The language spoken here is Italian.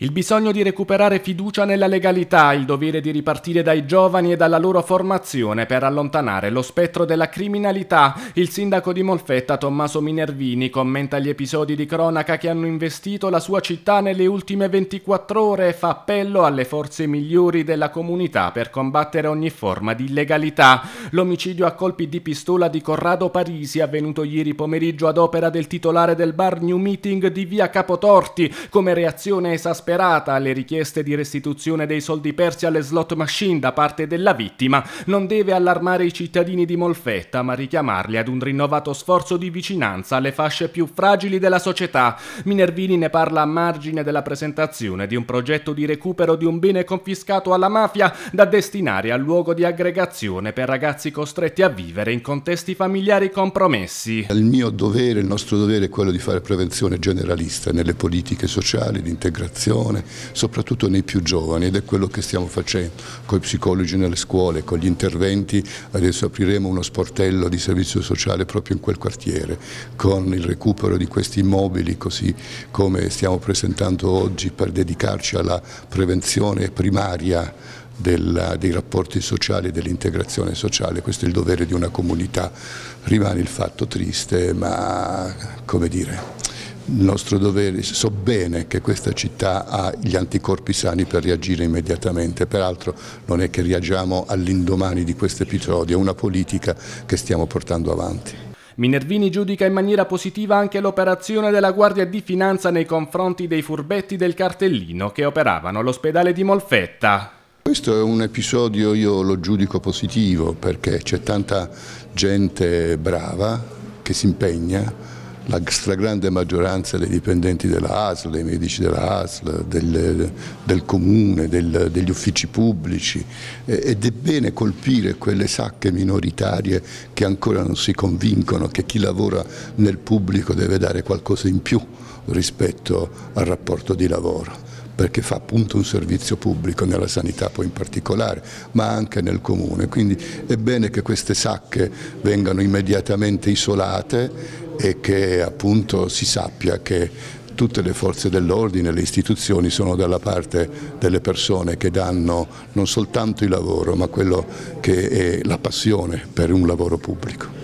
Il bisogno di recuperare fiducia nella legalità, il dovere di ripartire dai giovani e dalla loro formazione per allontanare lo spettro della criminalità, il sindaco di Molfetta Tommaso Minervini commenta gli episodi di cronaca che hanno investito la sua città nelle ultime 24 ore e fa appello alle forze migliori della comunità per combattere ogni forma di illegalità l'omicidio a colpi di pistola di Corrado Parisi avvenuto ieri pomeriggio ad opera del titolare del bar New Meeting di via Capotorti come reazione esasperata alle richieste di restituzione dei soldi persi alle slot machine da parte della vittima, non deve allarmare i cittadini di Molfetta ma richiamarli ad un rinnovato sforzo di vicinanza alle fasce più fragili della società. Minervini ne parla a margine della presentazione di un progetto di recupero di un bene confiscato alla mafia da destinare al luogo di aggregazione per ragazzi ragazzi costretti a vivere in contesti familiari compromessi. Il mio dovere, il nostro dovere è quello di fare prevenzione generalista nelle politiche sociali, di integrazione, soprattutto nei più giovani ed è quello che stiamo facendo con i psicologi nelle scuole, con gli interventi. Adesso apriremo uno sportello di servizio sociale proprio in quel quartiere con il recupero di questi immobili così come stiamo presentando oggi per dedicarci alla prevenzione primaria della, dei rapporti sociali, dell'integrazione sociale, questo è il dovere di una comunità. Rimane il fatto triste, ma come dire, il nostro dovere, so bene che questa città ha gli anticorpi sani per reagire immediatamente, peraltro non è che reagiamo all'indomani di questo episodio, è una politica che stiamo portando avanti. Minervini giudica in maniera positiva anche l'operazione della Guardia di Finanza nei confronti dei furbetti del cartellino che operavano l'ospedale di Molfetta. Questo è un episodio, io lo giudico positivo perché c'è tanta gente brava che si impegna, la stragrande maggioranza dei dipendenti della ASL, dei medici della ASL, del, del comune, del, degli uffici pubblici ed è bene colpire quelle sacche minoritarie che ancora non si convincono che chi lavora nel pubblico deve dare qualcosa in più rispetto al rapporto di lavoro perché fa appunto un servizio pubblico nella sanità poi in particolare, ma anche nel comune. Quindi è bene che queste sacche vengano immediatamente isolate e che appunto si sappia che tutte le forze dell'ordine, le istituzioni sono dalla parte delle persone che danno non soltanto il lavoro ma quello che è la passione per un lavoro pubblico.